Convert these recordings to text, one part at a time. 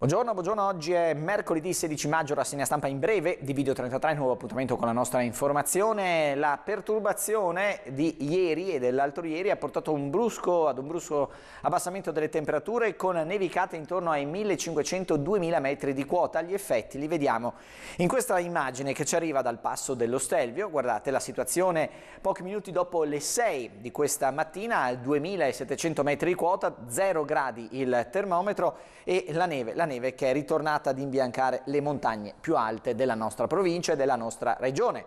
Buongiorno, buongiorno, oggi è mercoledì 16 maggio, rassegna stampa in breve di Video 33, nuovo appuntamento con la nostra informazione. La perturbazione di ieri e dell'altro ieri ha portato un brusco, ad un brusco abbassamento delle temperature con nevicate intorno ai 1500-2000 metri di quota. Gli effetti li vediamo in questa immagine che ci arriva dal passo dello Stelvio. Guardate la situazione pochi minuti dopo le 6 di questa mattina, a 2700 metri di quota, 0 gradi il termometro e la neve. La neve che è ritornata ad imbiancare le montagne più alte della nostra provincia e della nostra regione.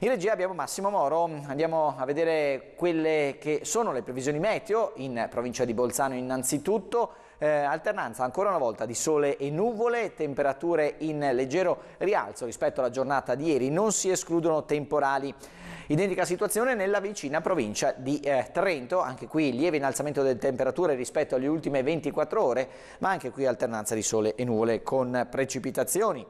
In regia abbiamo Massimo Moro, andiamo a vedere quelle che sono le previsioni meteo in provincia di Bolzano innanzitutto eh, alternanza ancora una volta di sole e nuvole, temperature in leggero rialzo rispetto alla giornata di ieri, non si escludono temporali. Identica situazione nella vicina provincia di eh, Trento, anche qui lieve innalzamento delle temperature rispetto alle ultime 24 ore, ma anche qui alternanza di sole e nuvole con precipitazioni.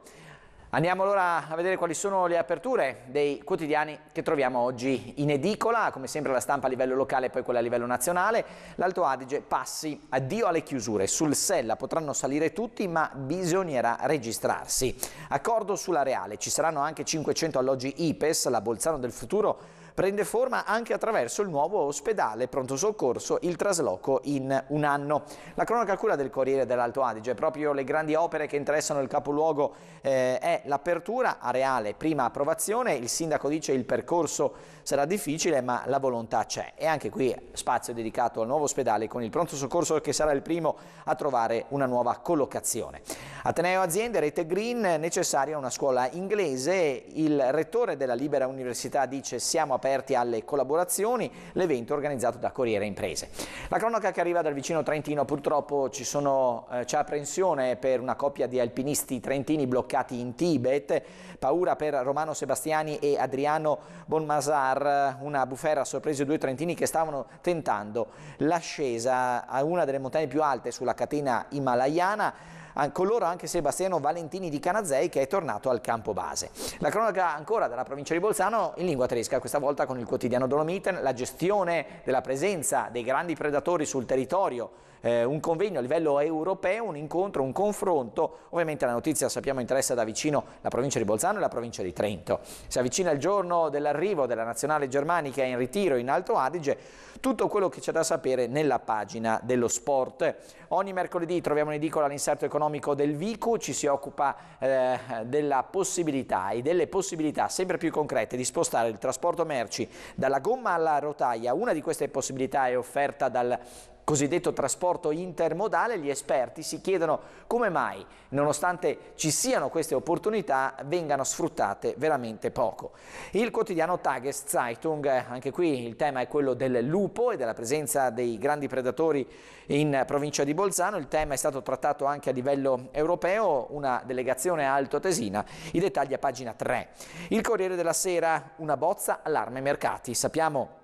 Andiamo allora a vedere quali sono le aperture dei quotidiani che troviamo oggi in edicola, come sempre la stampa a livello locale e poi quella a livello nazionale. L'Alto Adige passi, addio alle chiusure, sul Sella potranno salire tutti ma bisognerà registrarsi. Accordo sulla Reale, ci saranno anche 500 alloggi IPES, la Bolzano del futuro prende forma anche attraverso il nuovo ospedale pronto soccorso, il trasloco in un anno. La cronaca cura del Corriere dell'Alto Adige, proprio le grandi opere che interessano il capoluogo eh, è l'apertura a reale prima approvazione, il sindaco dice il percorso sarà difficile ma la volontà c'è e anche qui spazio dedicato al nuovo ospedale con il pronto soccorso che sarà il primo a trovare una nuova collocazione. Ateneo Aziende, rete green, necessaria una scuola inglese, il rettore della Libera Università dice siamo aperti alle collaborazioni, l'evento organizzato da Corriere Imprese. La cronaca che arriva dal vicino Trentino purtroppo eh, c'è ci eh, apprensione per una coppia di alpinisti trentini bloccati in Tigre Tibet, paura per Romano Sebastiani e Adriano Bonmasar, una bufera a i due trentini che stavano tentando l'ascesa a una delle montagne più alte sulla catena himalayana, con loro anche Sebastiano Valentini di Canazei che è tornato al campo base. La cronaca ancora dalla provincia di Bolzano in lingua tedesca, questa volta con il quotidiano Dolomiten, la gestione della presenza dei grandi predatori sul territorio, eh, un convegno a livello europeo, un incontro, un confronto, ovviamente la notizia sappiamo interessa da vicino la provincia di Bolzano e la provincia di Trento. Si avvicina il giorno dell'arrivo della nazionale germanica in ritiro in Alto Adige, tutto quello che c'è da sapere nella pagina dello sport. Ogni mercoledì troviamo in edicola l'inserto economico del Vicu, ci si occupa eh, della possibilità e delle possibilità sempre più concrete di spostare il trasporto merci dalla gomma alla rotaia. Una di queste possibilità è offerta dal cosiddetto trasporto intermodale, gli esperti si chiedono come mai, nonostante ci siano queste opportunità, vengano sfruttate veramente poco. Il quotidiano Tages Zeitung, eh, anche qui il tema è quello del lupo e della presenza dei grandi predatori in provincia di Bolzano, il tema è stato trattato anche a livello europeo, una delegazione alto-tesina, i dettagli a pagina 3. Il Corriere della Sera, una bozza, allarme mercati. Sappiamo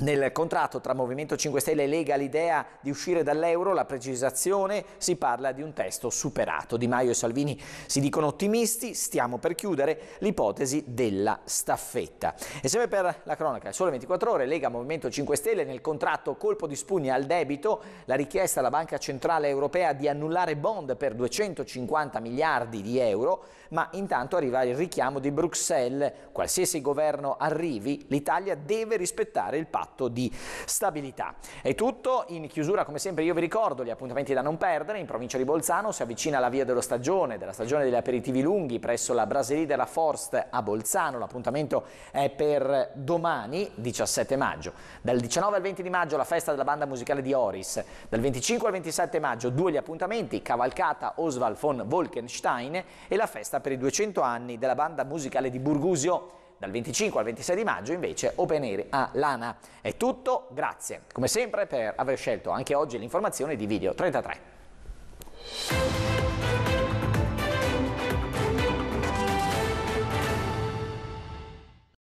nel contratto tra Movimento 5 Stelle e Lega l'idea di uscire dall'euro, la precisazione, si parla di un testo superato. Di Maio e Salvini si dicono ottimisti, stiamo per chiudere l'ipotesi della staffetta. E sempre per la cronaca, sole 24 ore, Lega Movimento 5 Stelle nel contratto colpo di spugna al debito, la richiesta alla Banca Centrale Europea di annullare bond per 250 miliardi di euro, ma intanto arriva il richiamo di Bruxelles. Qualsiasi governo arrivi, l'Italia deve rispettare il patto patto di stabilità. È tutto, in chiusura come sempre io vi ricordo gli appuntamenti da non perdere, in provincia di Bolzano si avvicina la via dello stagione, della stagione degli aperitivi lunghi presso la Braserie della Forst a Bolzano, l'appuntamento è per domani 17 maggio, dal 19 al 20 di maggio la festa della banda musicale di Oris, dal 25 al 27 maggio due gli appuntamenti, Cavalcata Oswald von Wolkenstein e la festa per i 200 anni della banda musicale di Burgusio dal 25 al 26 di maggio invece Open Air a Lana. È tutto, grazie come sempre per aver scelto anche oggi l'informazione di Video 33.